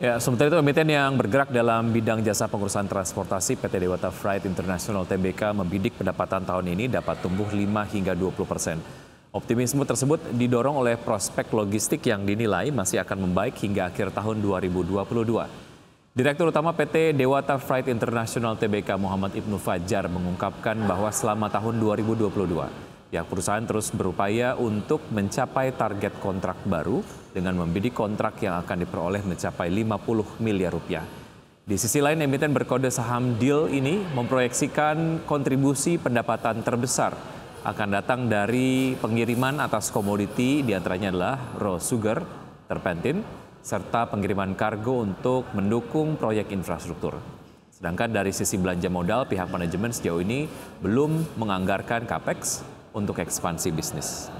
Ya, sementara itu emiten yang bergerak dalam bidang jasa pengurusan transportasi PT Dewata Freight International TBK membidik pendapatan tahun ini dapat tumbuh 5 hingga 20 persen. Optimisme tersebut didorong oleh prospek logistik yang dinilai masih akan membaik hingga akhir tahun 2022. Direktur Utama PT Dewata Freight International TBK Muhammad Ibnu Fajar mengungkapkan bahwa selama tahun 2022 Pihak ya, perusahaan terus berupaya untuk mencapai target kontrak baru dengan membidik kontrak yang akan diperoleh mencapai 50 miliar rupiah. Di sisi lain, emiten berkode saham deal ini memproyeksikan kontribusi pendapatan terbesar akan datang dari pengiriman atas komoditi diantaranya adalah raw sugar, terpentin, serta pengiriman kargo untuk mendukung proyek infrastruktur. Sedangkan dari sisi belanja modal, pihak manajemen sejauh ini belum menganggarkan CAPEX untuk ekspansi bisnis.